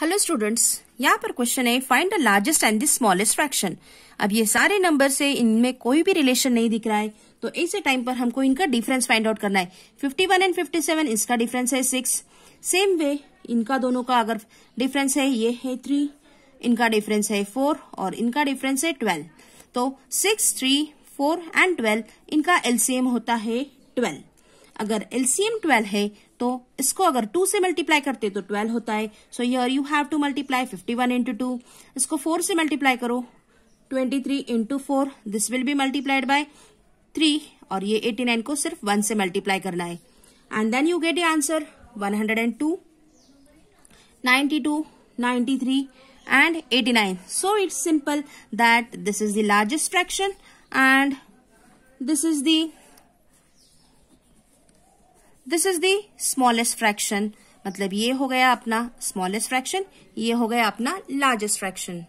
hello students यहाँ पर question है find the largest and the smallest fraction अब ये सारे नंबर से इनमें कोई भी रिलेशन नहीं दिख रहा है तो ऐसे टाइम पर हमको इनका डिफरेंस फाइंड आउट करना है 51 एंड 57 इसका डिफरेंस है सिक्स सेम वे इनका दोनों का अगर डिफरेंस है ये है थ्री इनका डिफरेंस है फोर और इनका डिफरेंस है ट्वेल्व तो six three four and twelve इनका एलसीएम होता है ट्वेल्व अगर एलसीएम 12 है तो इसको अगर 2 से मल्टीप्लाई करते तो 12 होता है so yeah you have to multiply 51 one into two इसको 4 से मल्टीप्लाई करो 23 three into four this will be multiplied by 3 और ये 89 को सिर्फ 1 से मल्टीप्लाई करना है and then you get a answer 102 92 93 and 89 so it's simple that this is the largest fraction and this is the this is the smallest fraction मतलब ये हो गया अपना स्मॉलेस्ट फ्रैक्शन ये हो गया अपना लार्जेस्ट फ्रैक्शन